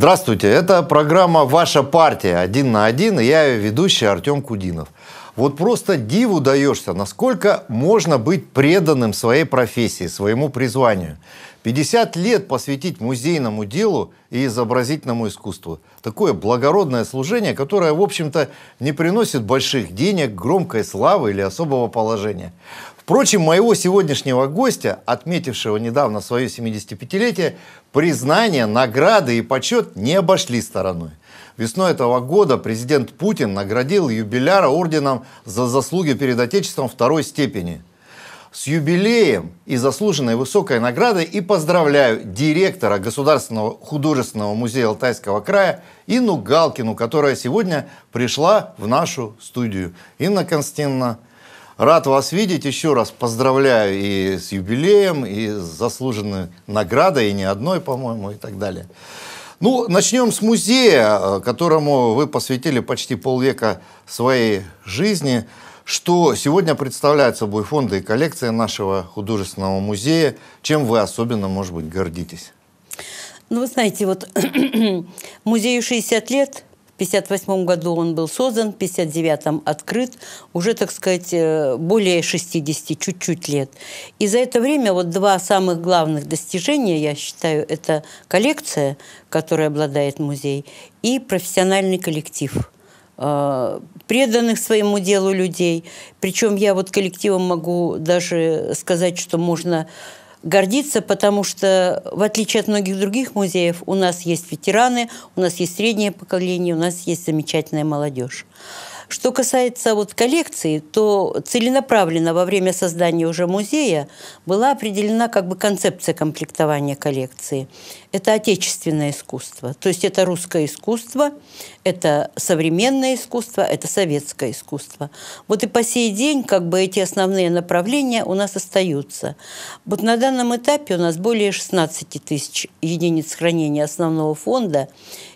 Здравствуйте, это программа «Ваша партия. Один на один» и я ее ведущий Артем Кудинов. Вот просто диву даешься, насколько можно быть преданным своей профессии, своему призванию. 50 лет посвятить музейному делу и изобразительному искусству. Такое благородное служение, которое, в общем-то, не приносит больших денег, громкой славы или особого положения. Впрочем, моего сегодняшнего гостя, отметившего недавно свое 75-летие, признание, награды и почет не обошли стороной. Весной этого года президент Путин наградил юбиляра орденом за заслуги перед Отечеством второй степени. С юбилеем и заслуженной высокой наградой и поздравляю директора Государственного художественного музея Алтайского края Инну Галкину, которая сегодня пришла в нашу студию. Инна Константиновна, Рад вас видеть. Еще раз поздравляю и с юбилеем, и с заслуженной наградой, и не одной, по-моему, и так далее. Ну, начнем с музея, э, которому вы посвятили почти полвека своей жизни. Что сегодня представляют собой фонды и коллекция нашего художественного музея? Чем вы особенно, может быть, гордитесь? Ну, вы знаете, вот музею 60 лет – 1958 году он был создан, в 1959 открыт, уже, так сказать, э, более 60, чуть-чуть лет. И за это время вот два самых главных достижения, я считаю, это коллекция, которой обладает музей, и профессиональный коллектив э, преданных своему делу людей. Причем я вот коллективом могу даже сказать, что можно гордиться, потому что, в отличие от многих других музеев, у нас есть ветераны, у нас есть среднее поколение, у нас есть замечательная молодежь. Что касается вот коллекции, то целенаправленно во время создания уже музея была определена как бы концепция комплектования коллекции. Это отечественное искусство, то есть это русское искусство, это современное искусство, это советское искусство. Вот и по сей день как бы эти основные направления у нас остаются. Вот на данном этапе у нас более 16 тысяч единиц хранения основного фонда.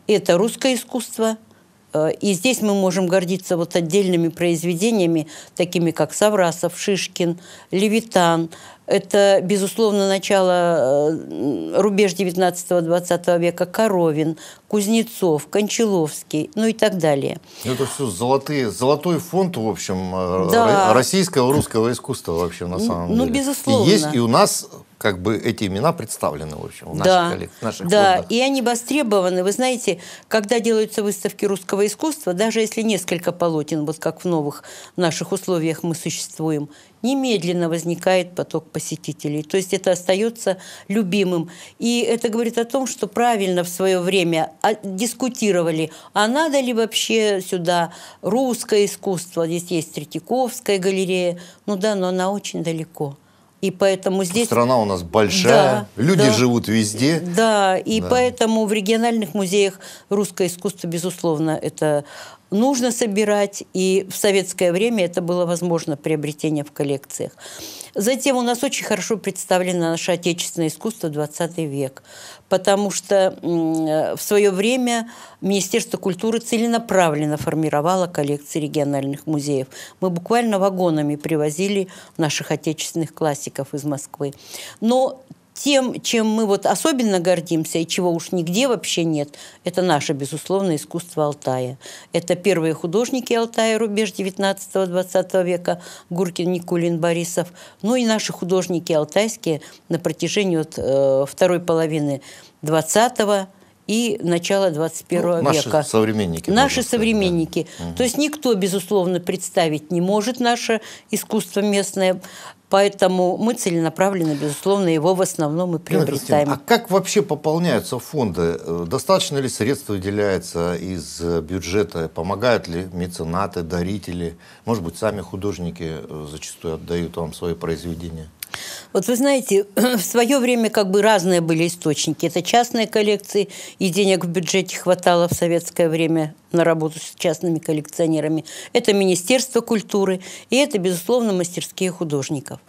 Это русское искусство – Э, и здесь мы можем гордиться вот отдельными произведениями, такими как Саврасов, Шишкин, Левитан. Это, безусловно, начало э, рубеж 19-20 века, Коровин, Кузнецов, Кончаловский, ну и так далее. Ну, это все золотые, золотой фонд, в общем, э, да. российского, русского искусства вообще на ну, самом ну, деле. Ну, безусловно. И есть и у нас как бы эти имена представлены, в общем, в да, наших, коллег, наших Да, фондах. и они востребованы. Вы знаете, когда делаются выставки русского искусства, даже если несколько полотен, вот как в новых наших условиях мы существуем, немедленно возникает поток посетителей. То есть это остается любимым. И это говорит о том, что правильно в свое время а, дискутировали, а надо ли вообще сюда русское искусство. Здесь есть Третьяковская галерея. Ну да, но она очень далеко. И поэтому здесь... Страна у нас большая, да, люди да, живут везде. Да, и да. поэтому в региональных музеях русское искусство, безусловно, это нужно собирать, и в советское время это было возможно приобретение в коллекциях. Затем у нас очень хорошо представлено наше отечественное искусство 20 век, потому что в свое время Министерство культуры целенаправленно формировало коллекции региональных музеев. Мы буквально вагонами привозили наших отечественных классиков из Москвы. Но тем, чем мы вот особенно гордимся и чего уж нигде вообще нет, это наше, безусловно, искусство Алтая. Это первые художники Алтая, рубеж 19-20 века, Гуркин, Никулин, Борисов, ну и наши художники алтайские на протяжении вот, э, второй половины 20 и начала 21 ну, века. Наши современники. Наши сказать, современники. Да. То есть никто, безусловно, представить не может наше искусство местное. Поэтому мы целенаправленно, безусловно, его в основном и приобретаем. А как вообще пополняются фонды? Э, достаточно ли средств выделяется из э, бюджета? Помогают ли меценаты, дарители? Может быть, сами художники э, зачастую отдают вам свои произведения? Вот вы знаете, в свое время как бы разные были источники. Это частные коллекции, и денег в бюджете хватало в советское время на работу с частными коллекционерами. Это Министерство культуры, и это, безусловно, мастерские художников.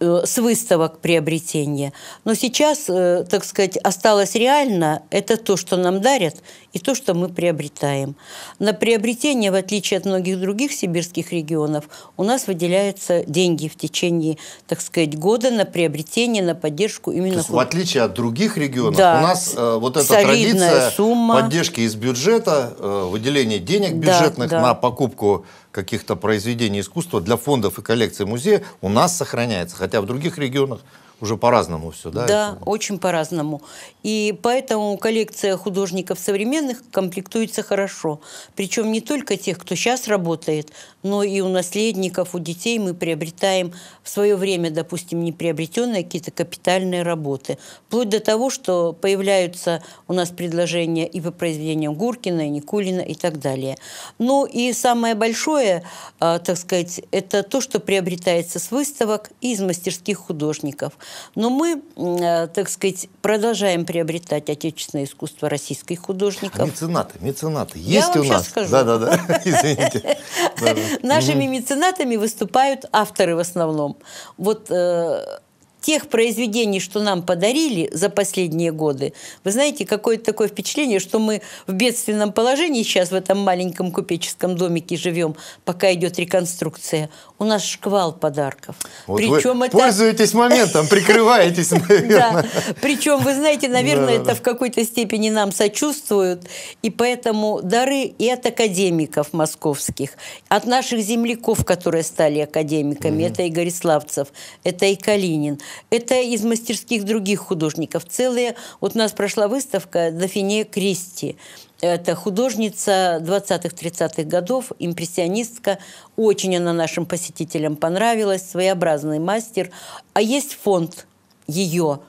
Э, с выставок приобретения. Но сейчас, э, так сказать, осталось реально это то, что нам дарят, и то, что мы приобретаем. На приобретение, в отличие от многих других сибирских регионов, у нас выделяются деньги в течение, так сказать, года на приобретение, на поддержку именно... То есть, в отличие от других регионов, да, у нас э, вот эта традиция сумма. поддержки из бюджета э, выделение денег бюджетных да, да. на покупку каких-то произведений искусства для фондов и коллекций музея у нас сохраняется, хотя в других регионах уже по-разному все, да? Да, это? очень по-разному. И поэтому коллекция художников современных комплектуется хорошо. Причем не только тех, кто сейчас работает, но и у наследников, у детей мы приобретаем в свое время, допустим, неприобретенные какие-то капитальные работы. Вплоть до того, что появляются у нас предложения и по произведениям Гуркина, и Никулина и так далее. Ну и самое большое, а, так сказать, это то, что приобретается с выставок и из мастерских художников. Но мы, э, так сказать, продолжаем приобретать отечественное искусство российских художников. меценаты, меценаты есть Я у нас. Скажу. Да, да, да. Извините. Нашими меценатами выступают авторы в основном. Вот э, тех произведений, что нам подарили за последние годы, вы знаете, какое-то такое впечатление, что мы в бедственном положении сейчас в этом маленьком купеческом домике живем, пока идет реконструкция. У нас шквал подарков. Вот Причем это... Пользуетесь моментом, прикрываетесь, наверное. Причем, вы знаете, наверное, это в какой-то степени нам сочувствуют. И поэтому дары и от академиков московских, от наших земляков, которые стали академиками, это и Гориславцев, это и Калинин, это из мастерских других художников. Целые... Вот у нас прошла выставка Дофине Кристи. Это художница 20-30-х годов, импрессионистка. Очень она нашим посетителям понравилась, своеобразный мастер. А есть фонд ее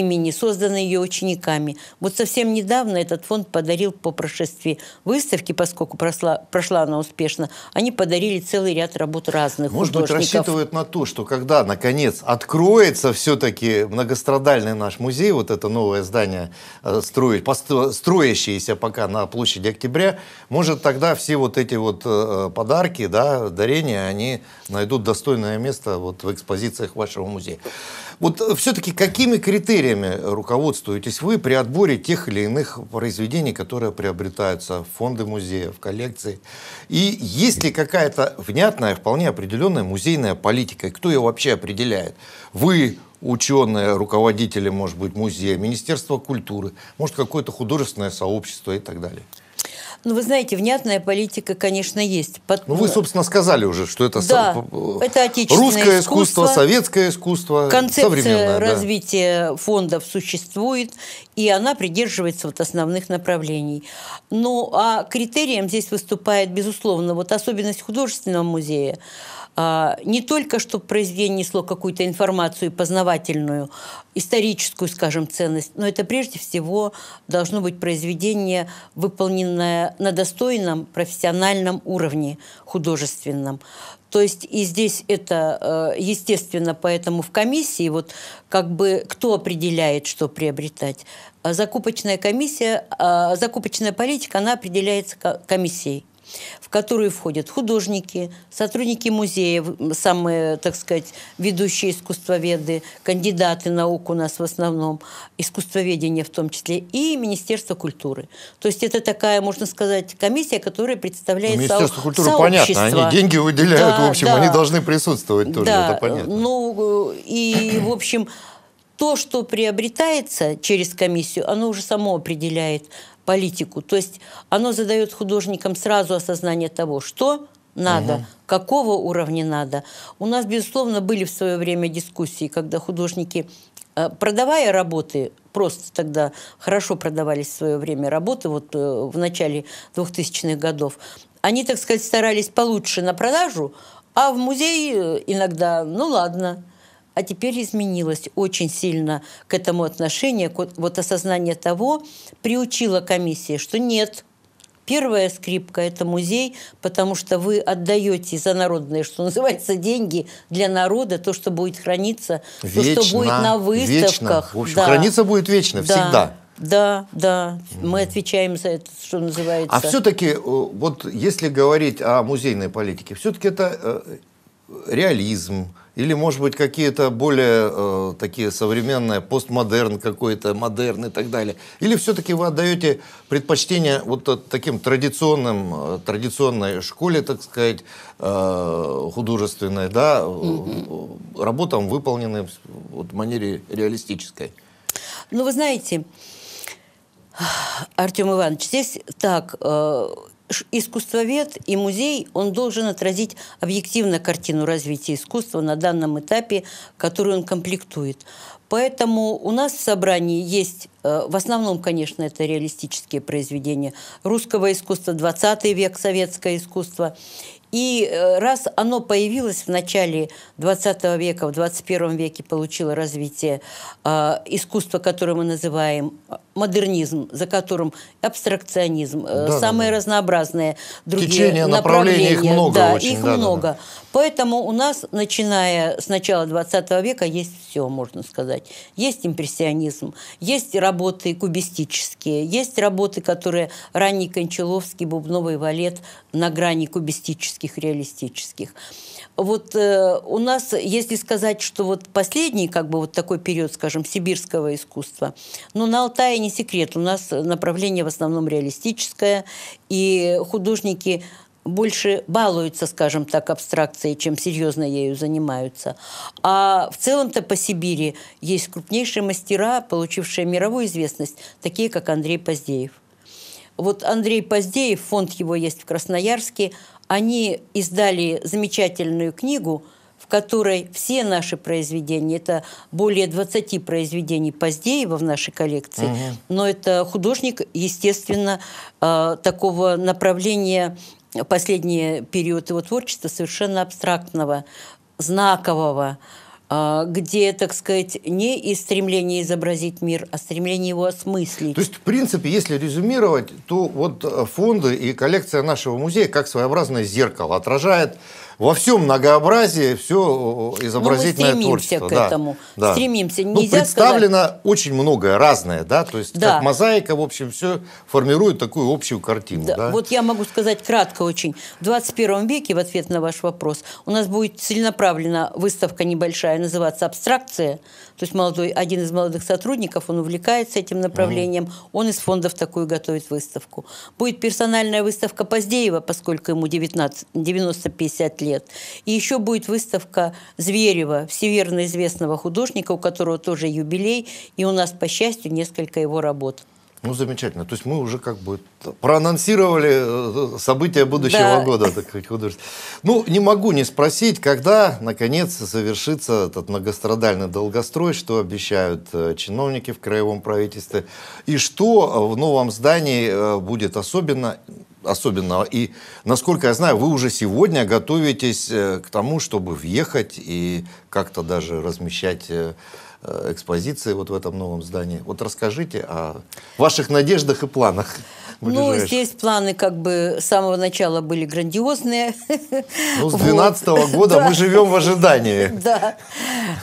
имени, созданный ее учениками. Вот совсем недавно этот фонд подарил по прошествии выставки, поскольку прошла, прошла она успешно, они подарили целый ряд работ разных Может быть, рассчитывают на то, что когда, наконец, откроется все-таки многострадальный наш музей, вот это новое здание, э, строить, строящееся пока на площади Октября, может, тогда все вот эти вот э, подарки, да, дарения, они найдут достойное место вот в экспозициях вашего музея. Вот э, все-таки какими критериями руководствуетесь вы при отборе тех или иных произведений, которые приобретаются в фонды музея, в коллекции? И есть ли какая-то внятная, вполне определенная музейная политика? кто ее вообще определяет? Вы, ученые, руководители, может быть, музея, Министерство культуры, может, какое-то художественное сообщество и так далее? Ну, вы знаете, внятная политика, конечно, есть. Под... Ну, вы, собственно, сказали уже, что это, да, со... Э, это отечественное русское искусство, искусство, советское искусство, Концепция развития да. фондов существует, и она придерживается вот основных направлений. Ну, а критерием здесь выступает, безусловно, вот особенность художественного музея – а, не только, чтобы произведение несло какую-то информацию познавательную, историческую, скажем, ценность, но это прежде всего должно быть произведение, выполненное на достойном профессиональном уровне художественном. То есть и здесь это э, естественно, поэтому в комиссии вот как бы кто определяет, что приобретать. Закупочная комиссия, а, закупочная политика, она определяется комиссией в которую входят художники, сотрудники музеев, самые, так сказать, ведущие искусствоведы, кандидаты наук у нас в основном, искусствоведение в том числе, и Министерство культуры. То есть это такая, можно сказать, комиссия, которая представляет ну, Министерство со- культуры, сообщество. понятно, они деньги выделяют, да, в общем, да. они должны присутствовать тоже, да, это понятно. Ну, и, в общем, то, что приобретается через комиссию, оно уже само определяет политику. То есть оно задает художникам сразу осознание того, что надо, угу. какого уровня надо. У нас, безусловно, были в свое время дискуссии, когда художники, э, продавая работы, просто тогда хорошо продавались в свое время работы, вот э, в начале 2000-х годов, они, так сказать, старались получше на продажу, а в музей э, иногда, ну ладно, а теперь изменилось очень сильно к этому отношение, вот осознание того приучило комиссия, что нет, первая скрипка – это музей, потому что вы отдаете за народные, что называется, деньги для народа, то, что будет храниться, вечно, то, что будет на выставках. Вечно. В общем, да. храниться будет вечно, да. всегда. Да, да, мы отвечаем за это, что называется. А все-таки, э, вот если говорить о музейной политике, все-таки это э, реализм, или, может быть, какие-то более э, такие современные, постмодерн какой-то, модерн и так далее. Или все-таки вы отдаете предпочтение вот таким традиционным, э, традиционной школе, так сказать, э, художественной, да, mm-hmm. работам, выполненным вот, в манере реалистической? Ну, вы знаете, Артем Иванович, здесь так, э, искусствовед и музей, он должен отразить объективно картину развития искусства на данном этапе, который он комплектует. Поэтому у нас в собрании есть Э, в основном, конечно, это реалистические произведения русского искусства, 20 век, советское искусство. И э, раз оно появилось в начале 20 века, в 21 веке получило развитие э, искусства, которое мы называем э, модернизм, за которым абстракционизм, э, да, самые да, да. разнообразные другие Течение, направления. Их много да, очень, их да, много. Да, да. Поэтому у нас, начиная с начала 20 века, есть все, можно сказать. Есть импрессионизм, есть работа работы кубистические, есть работы, которые ранний Кончаловский, бубновый валет на грани кубистических, реалистических. Вот э, у нас, если сказать, что вот последний, как бы вот такой период, скажем, сибирского искусства, но ну, на Алтае не секрет, у нас направление в основном реалистическое, и художники больше балуются, скажем так, абстракцией, чем серьезно ею занимаются. А в целом-то по Сибири есть крупнейшие мастера, получившие мировую известность, такие как Андрей Поздеев. Вот Андрей Поздеев, фонд его есть в Красноярске, они издали замечательную книгу, в которой все наши произведения, это более 20 произведений Поздеева в нашей коллекции, угу. но это художник, естественно, а, такого направления последний период его творчества совершенно абстрактного, знакового, а, где, так сказать, не из стремления изобразить мир, а стремление его осмыслить. То есть, в принципе, если резюмировать, то вот э, фонды и коллекция нашего музея как своеобразное зеркало отражает во всем многообразии все изобразительное Но ну, мы стремимся творчество. к да, этому. Да. Стремимся. Ну, представлено сказать... очень многое разное, да, то есть да. как мозаика, в общем, все формирует такую общую картину. Да. Да? Вот я могу сказать кратко очень. В 21 веке, в ответ на ваш вопрос, у нас будет целенаправлена выставка небольшая, называться «Абстракция». То есть молодой, один из молодых сотрудников, он увлекается этим направлением, mm. он из фондов такую готовит выставку. Будет персональная выставка Поздеева, поскольку ему 19, 90-50 лет лет. И еще будет выставка Зверева, всеверно известного художника, у которого тоже юбилей, и у нас, по счастью, несколько его работ. Ну, замечательно. То есть мы уже как бы проанонсировали э, события будущего да. года. Так ну, не могу не спросить, когда, наконец, завершится этот многострадальный долгострой, что обещают э, чиновники в краевом правительстве, и что в новом здании э, будет особенно особенного. И, насколько я знаю, вы уже сегодня готовитесь э, к тому, чтобы въехать и как-то даже размещать э, э, экспозиции вот в этом новом здании. Вот расскажите о ваших надеждах и планах. Ну, здесь планы как бы с самого начала были грандиозные. Ну, с 2012 -го года мы живем в ожидании. Да.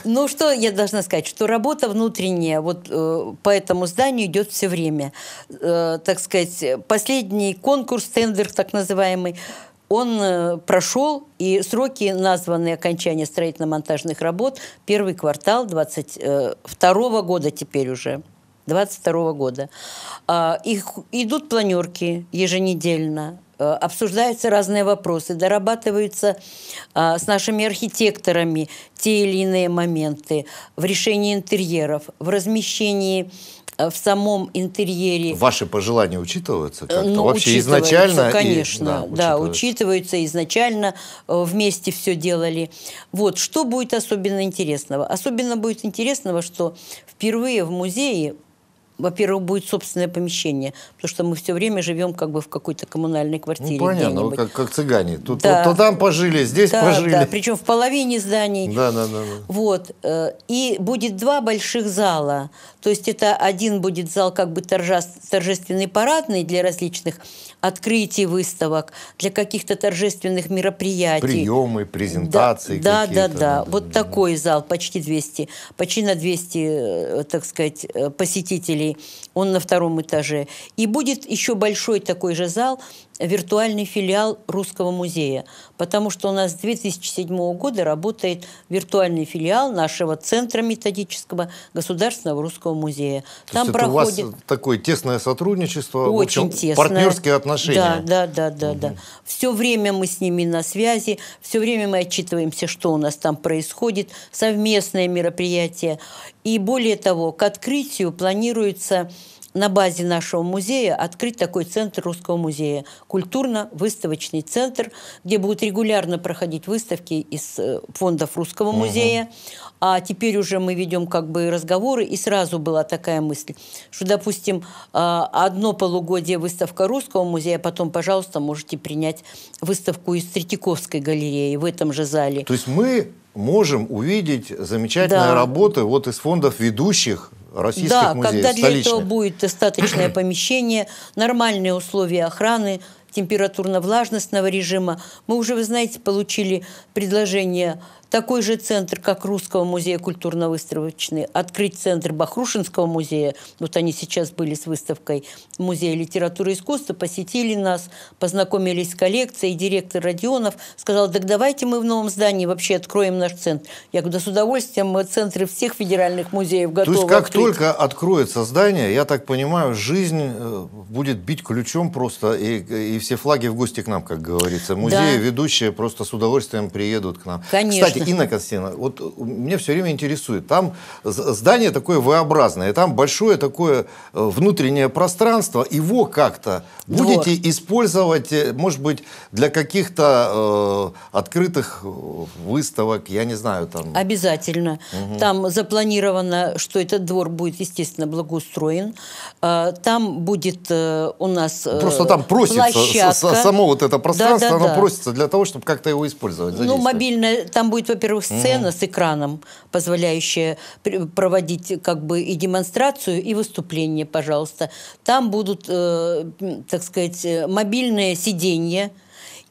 Ну, что я должна сказать, что работа внутренняя вот э, по этому зданию идет все время. Э, так сказать, последний конкурс, тендер так называемый, он э, прошел, и сроки, названные окончания строительно-монтажных работ, первый квартал 2022 э, года теперь уже. 2022 года. А, их, идут планерки еженедельно, э, обсуждаются разные вопросы, дорабатываются а, с нашими архитекторами те или иные моменты в решении интерьеров, в размещении э, в самом интерьере. Ваши пожелания учитываются как-то? Ну, Вообще изначально? Конечно, и, да, да, учитываются. учитываются изначально, э, вместе все делали. Вот, что будет особенно интересного? Особенно будет интересного, что впервые в музее во-первых, будет собственное помещение, потому что мы все время живем как бы в какой-то коммунальной квартире. Ну, понятно, вы как, как цыгане. Тут, да. вот, то там пожили, здесь да, пожили. Да, причем в половине зданий. Да, да, да, да. Вот. Э, и будет два больших зала. То есть это один будет зал как бы торжественный парадный для различных открытий выставок, для каких-то торжественных мероприятий. Приемы, презентации. Да, да, да, да. Вот такой зал, почти 200, почти на 200, э, так сказать, э, посетителей он на втором этаже. И будет еще большой такой же зал, виртуальный филиал Русского музея, потому что у нас с 2007 года работает виртуальный филиал нашего Центра методического Государственного Русского музея. То Там есть проходит... это у вас такое тесное сотрудничество, Очень в общем, тесное. партнерские отношения. Да, да, да, угу. да. Все время мы с ними на связи, все время мы отчитываемся, что у нас там происходит, совместные мероприятия. И более того, к открытию планируется на базе нашего музея открыть такой центр Русского музея. Культурно-выставочный центр, где будут регулярно проходить выставки из э, фондов Русского музея. Угу. А теперь уже мы ведем как бы разговоры, и сразу была такая мысль, что, допустим, а, одно полугодие выставка Русского музея, а потом, пожалуйста, можете принять выставку из Третьяковской галереи в этом же зале. То есть мы можем увидеть замечательные да. работы вот из фондов ведущих российских да, музеев когда для столичных. этого будет достаточное помещение, нормальные условия охраны, температурно-влажностного режима. Мы уже, вы знаете, получили предложение такой же центр, как Русского музея культурно-выставочный, открыть центр Бахрушинского музея, вот они сейчас были с выставкой Музея литературы и искусства, посетили нас, познакомились с коллекцией, директор Родионов сказал, так давайте мы в новом здании вообще откроем наш центр. Я говорю, да с удовольствием, мы центры всех федеральных музеев готовы То есть как открыть. только откроется здание, я так понимаю, жизнь э, будет бить ключом просто, и, и все флаги в гости к нам, как говорится. Музеи да. ведущие просто с удовольствием приедут к нам. Конечно. Кстати, Инна Константиновна, вот меня все время интересует. Там здание такое V-образное, там большое такое э, внутреннее пространство. Его как-то будете использовать, э, может быть, для каких-то э, открытых э, выставок, я не знаю, там... Обязательно. Угу. Там запланировано, что этот двор будет, естественно, благоустроен. Там будет у нас Просто там просится, площадка. само вот это пространство, да, да, оно да. просится для того, чтобы как-то его использовать. Ну, мобильное, там будет во-первых, сцена mm с экраном, позволяющая проводить как бы и демонстрацию, и выступление, пожалуйста. Там будут, э, так сказать, э, мобильные сиденья,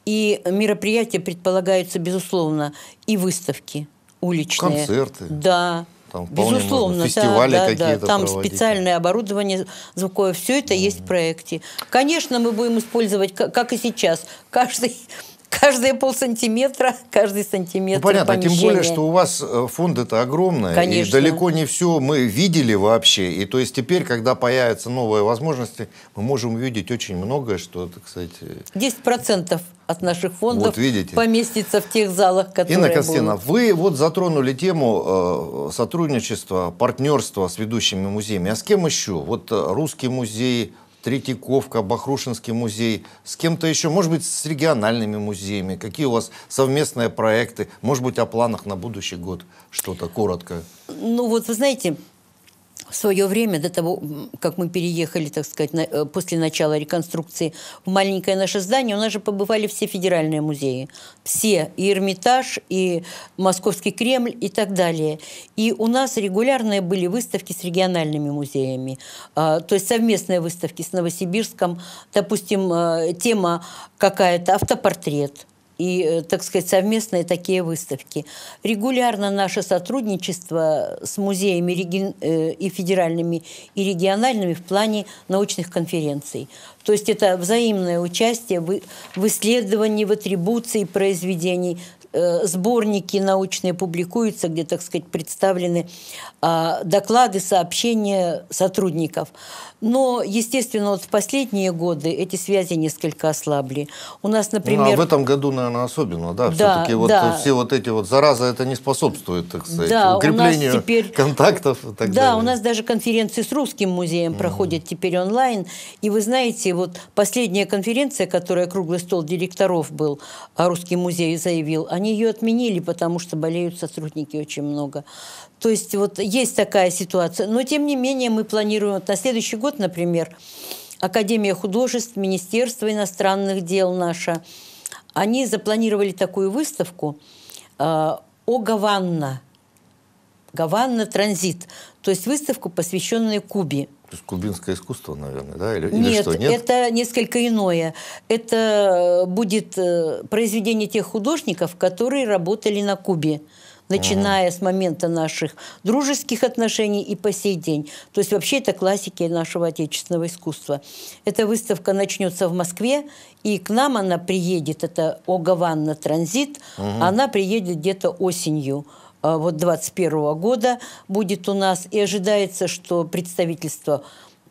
и мероприятия предполагаются, безусловно, и выставки уличные. Концерты. Да. Там Безусловно, фестивали да, да, да. Там проводить. специальное оборудование звуковое, все это mm-hmm. есть в проекте. Конечно, мы будем использовать, как и сейчас, каждый каждые полсантиметра, каждый сантиметр ну, Понятно, помещения. А тем более, что у вас э, фонд это огромный, и далеко не все мы видели вообще. И то есть теперь, когда появятся новые возможности, мы можем увидеть очень многое, что, так сказать... 10% э, от наших фондов вот видите. поместится в тех залах, которые Инна Костина, будут. вы вот затронули тему э, сотрудничества, партнерства с ведущими музеями. А с кем еще? Вот э, Русский музей, Третьяковка, Бахрушинский музей, с кем-то еще, может быть, с региональными музеями? Какие у вас совместные проекты? Может быть, о планах на будущий год что-то коротко? Ну вот, вы знаете, в свое время, до того, как мы переехали, так сказать, на, э, после начала реконструкции в маленькое наше здание, у нас же побывали все федеральные музеи. Все. И Эрмитаж, и Московский Кремль, и так далее. И у нас регулярные были выставки с региональными музеями. А, то есть совместные выставки с Новосибирском. Допустим, э, тема какая-то автопортрет – и, э, так сказать, совместные такие выставки. Регулярно наше сотрудничество с музеями э, и федеральными, и региональными в плане научных конференций. То есть это взаимное участие в исследовании, в атрибуции произведений, э, сборники научные публикуются, где, так сказать, представлены а, доклады, сообщения сотрудников. Но, естественно, вот в последние годы эти связи несколько ослабли. У нас, например... Ну, а в этом году, наверное, особенно, да? да Все-таки вот да. все вот эти вот заразы, это не способствует, так сказать, да, укреплению теперь... контактов и так да, далее. Да, у нас даже конференции с Русским музеем mm. проходят теперь онлайн. И вы знаете, вот последняя конференция, которая круглый стол директоров был, а Русский музей заявил, они ее отменили, потому что болеют сотрудники очень много. То есть вот есть такая ситуация. Но тем не менее мы планируем вот на следующий год, например, Академия художеств, Министерство иностранных дел наша, они запланировали такую выставку э, о Гаванна. Гаванна транзит. То есть выставку, посвященную Кубе. То есть кубинское искусство, наверное, да? Или, Нет, или что? Нет, это несколько иное. Это э, будет э, произведение тех художников, которые работали на Кубе начиная mm-hmm. с момента наших дружеских отношений и по сей день. То есть вообще это классики нашего отечественного искусства. Эта выставка начнется в Москве, и к нам она приедет, это Огаванна Транзит, mm-hmm. она приедет где-то осенью а, вот 21 года будет у нас, и ожидается, что представительство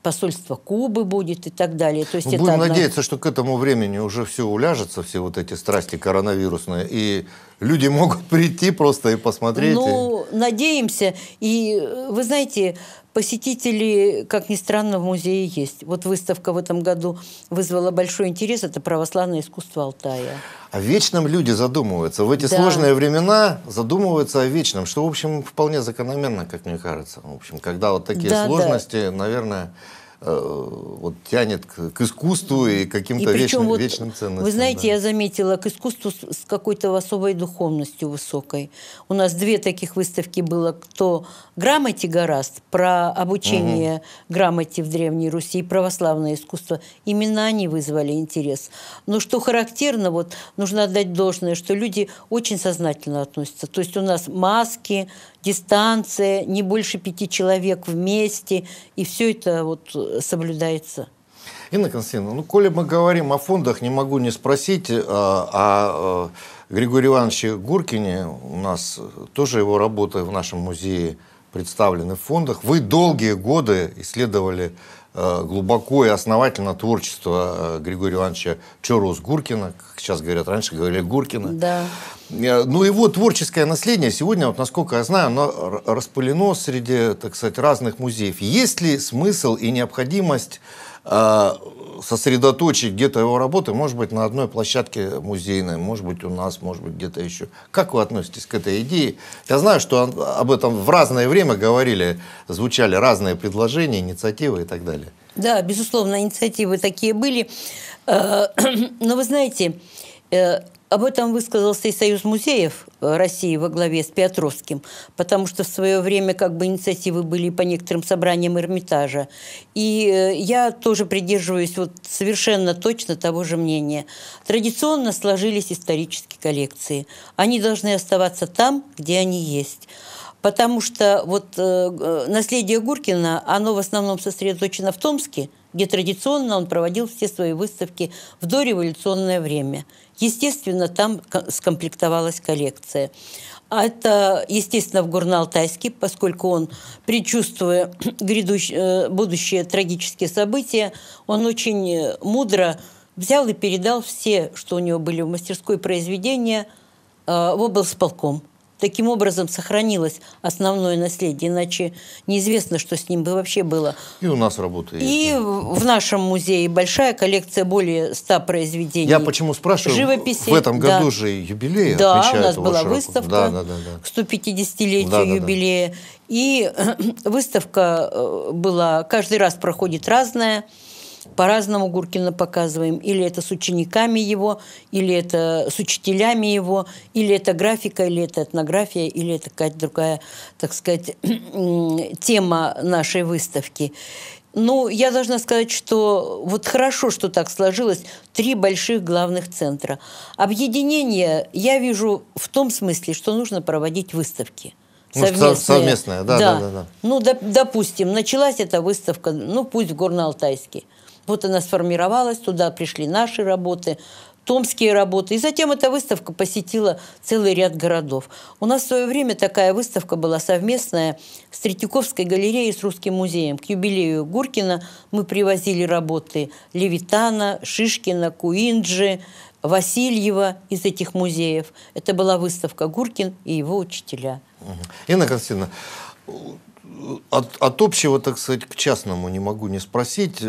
посольство Кубы будет и так далее. То есть Будем это одна... надеяться, что к этому времени уже все уляжется, все вот эти страсти коронавирусные, и люди могут прийти просто и посмотреть. Ну, надеемся. И э, вы знаете, посетители, как ни странно, в музее есть. Вот выставка в этом году вызвала большой интерес. Это православное искусство Алтая. О вечном люди задумываются. В эти да. сложные времена задумываются о вечном, что, в общем, вполне закономерно, как мне кажется. В общем, когда вот такие да, сложности, да. наверное... Э, вот тянет к, к искусству и каким-то вечным, вот, вечным ценностям. Вы знаете, да. я заметила, к искусству с, с какой-то особой духовностью высокой. У нас две таких выставки было, кто грамоте гораст, про обучение угу. грамоте в Древней Руси и православное искусство. Именно они вызвали интерес. Но что характерно, вот нужно отдать должное, что люди очень сознательно относятся. То есть у нас маски, дистанция, не больше пяти человек вместе, и все это вот э, соблюдается. Инна Константиновна, ну, коли мы говорим о фондах, не могу не спросить э, о а, э, Гуркине. У нас тоже его работы в нашем музее представлены в фондах. Вы долгие годы исследовали Э, глубоко и основательно творчество э, Григория Ивановича Чорус-Гуркина, как сейчас говорят, раньше говорили Гуркина. Да. Э, ну, его творческое наследие сегодня, вот насколько я знаю, оно распылено среди, так сказать, разных музеев. Есть ли смысл и необходимость а, сосредоточить где-то его работы, может быть, на одной площадке музейной, может быть, у нас, может быть, где-то еще. Как вы относитесь к этой идее? Я знаю, что об этом в разное время говорили, звучали разные предложения, инициативы и так далее. Да, безусловно, инициативы такие были. Э, но вы знаете, Э, об этом высказался и Союз музеев э, России во главе с Петровским, потому что в свое время как бы инициативы были по некоторым собраниям Эрмитажа. И э, я тоже придерживаюсь вот совершенно точно того же мнения. Традиционно сложились исторические коллекции. Они должны оставаться там, где они есть. Потому что вот э, наследие Гуркина, оно в основном сосредоточено в Томске, где традиционно он проводил все свои выставки в дореволюционное время – Естественно, там скомплектовалась коллекция. А это, естественно, в Горно-Алтайске, поскольку он, предчувствуя грядущие, э, будущие трагические события, он очень э, мудро взял и передал все, что у него были в мастерской произведения, э, в облсполком. Таким образом, сохранилось основное наследие, иначе неизвестно, что с ним бы вообще было. И у нас работает. И в нашем музее большая коллекция более ста произведений. Я почему спрашиваю, живописи. в этом году да. же юбилей Да, у нас была широко. выставка да, да, да, да. 150-летию да, да, юбилея. Да. И выставка э, была, каждый раз проходит разная по-разному Гуркина показываем. Или это с учениками его, или это с учителями его, или это графика, или это этнография, или это какая-то другая, так сказать, тема нашей выставки. Ну, я должна сказать, что вот хорошо, что так сложилось, три больших главных центра. Объединение я вижу в том смысле, что нужно проводить выставки. Ну, Совместные. совместная, да, да. да, да, Ну, доп, допустим, началась эта выставка, ну, пусть в Горно-Алтайске. Вот она сформировалась, туда пришли наши работы, томские работы. И затем эта выставка посетила целый ряд городов. У нас в свое время такая выставка была совместная с Третьяковской галереей с Русским музеем. К юбилею Гуркина мы привозили работы Левитана, Шишкина, Куинджи, Васильева из этих музеев. Это была выставка Гуркин и его учителя. Инна Константиновна, от, от общего, так сказать, к частному не могу не спросить.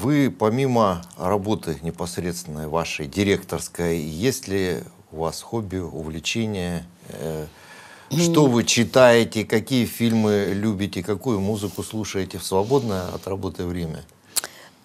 Вы, помимо работы непосредственной вашей, директорской, есть ли у вас хобби, увлечение? Э, ну, что вы читаете, какие фильмы любите, какую музыку слушаете в свободное от работы время?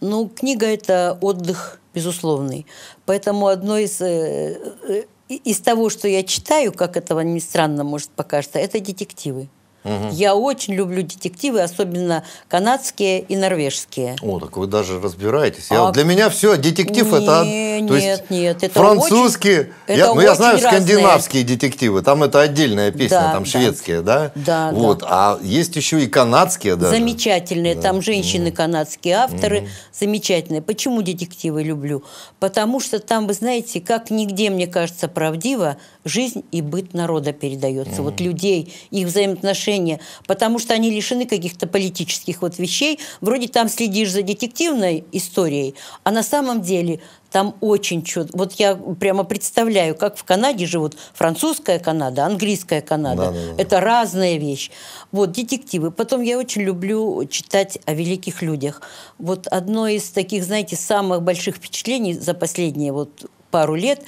Ну, книга – это отдых безусловный. Поэтому одно из э, э, из того, что я читаю, как этого ни странно может покажется, это детективы. Угу. Я очень люблю детективы, особенно канадские и норвежские. О, так вы даже разбираетесь. Я, а... Для меня все, детектив не, это... Нет, есть нет, это Французские, очень, я, это ну, я знаю разные. скандинавские детективы, там это отдельная песня, да, там да. шведские, да? Да, вот. да. А есть еще и канадские даже. Замечательные, да. там женщины канадские, авторы угу. замечательные. Почему детективы люблю? Потому что там, вы знаете, как нигде, мне кажется, правдиво, жизнь и быт народа передается. Угу. Вот людей, их взаимоотношения отношения, потому что они лишены каких-то политических вот вещей. Вроде там следишь за детективной историей, а на самом деле там очень чудо. Вот я прямо представляю, как в Канаде живут французская Канада, английская Канада. Да, да, да. Это разная вещь. Вот детективы. Потом я очень люблю читать о великих людях. Вот одно из таких, знаете, самых больших впечатлений за последние вот пару лет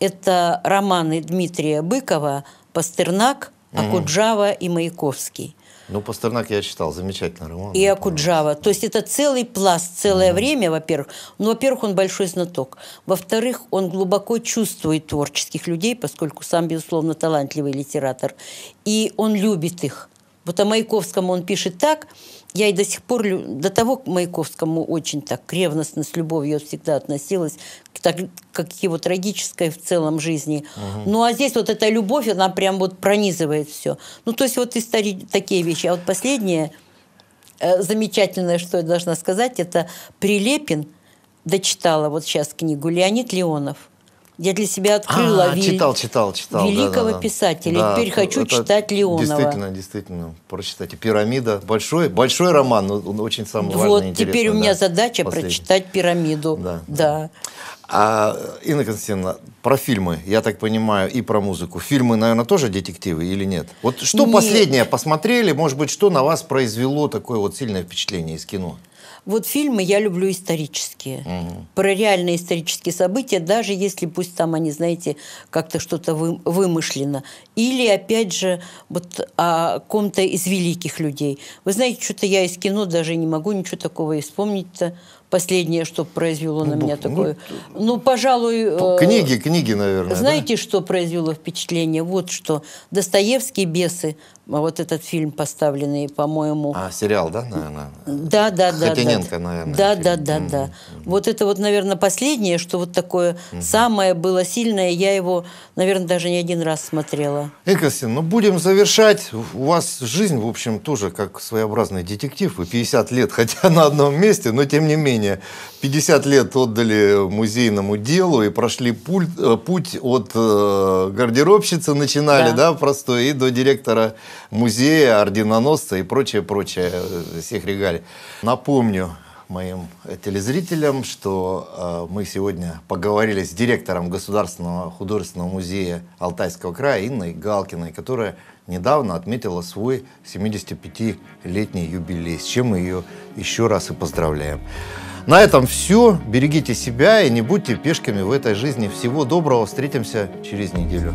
это романы Дмитрия Быкова «Пастернак», Акуджава и Маяковский. Ну, Пастернак я читал, замечательный роман. И Акуджава. То есть это целый пласт, целое mm-hmm. время, во-первых. Ну, во-первых, он большой знаток. Во-вторых, он глубоко чувствует творческих людей, поскольку сам, безусловно, талантливый литератор. И он любит их. Вот о Маяковском он пишет так. Я и до сих пор, до того к Маяковскому очень так ревностно, с любовью всегда относилась, так, как его трагической в целом жизни. Угу. Ну, а здесь вот эта любовь, она прям вот пронизывает все. Ну, то есть вот истори- такие вещи. А вот последнее э, замечательное, что я должна сказать, это Прилепин дочитала вот сейчас книгу Леонид Леонов – я для себя открыла а, читал, читал, читал, великого да, да, писателя. Да, Теперь хочу это читать Леонова. Действительно, действительно. Прочитайте. «Пирамида». Большой, большой роман, но он очень самый вот, важный, Вот, теперь у меня да, задача последний. прочитать «Пирамиду». Да. да. А, Инна Константиновна, про фильмы, я так понимаю, и про музыку. Фильмы, наверное, тоже детективы или нет? Вот что нет. последнее посмотрели, может быть, что на вас произвело такое вот сильное впечатление из кино? Вот фильмы я люблю исторические, угу. про реальные исторические события, даже если пусть там они, знаете, как-то что-то вы, вымышлено. Или, опять же, вот о ком-то из великих людей. Вы знаете, что-то я из кино даже не могу ничего такого вспомнить-то. Последнее, что произвело ну, на меня ну, такое. Ну, ну пожалуй... Книги, э, книги, наверное. Знаете, да? что произвело впечатление? Вот что. Достоевские «Бесы». А вот этот фильм, поставленный, по-моему... А, сериал, да, наверное? Да, да, да. Хотиненко, да, наверное. Да, фильм. да, да, mm-hmm. да. Вот это вот, наверное, последнее, что вот такое mm-hmm. самое было сильное. Я его, наверное, даже не один раз смотрела. Экосин, ну будем завершать. У вас жизнь, в общем, тоже как своеобразный детектив. Вы 50 лет, хотя на одном месте, но тем не менее. 50 лет отдали музейному делу и прошли пульт, э, путь от э, гардеробщицы, начинали, да, да простой, и до директора музея, орденоносца и прочее, прочее, э, всех регалий. Напомню моим э, телезрителям, что э, мы сегодня поговорили с директором Государственного художественного музея Алтайского края Инной Галкиной, которая недавно отметила свой 75-летний юбилей, с чем мы ее еще раз и поздравляем. На этом все. Берегите себя и не будьте пешками в этой жизни. Всего доброго. Встретимся через неделю.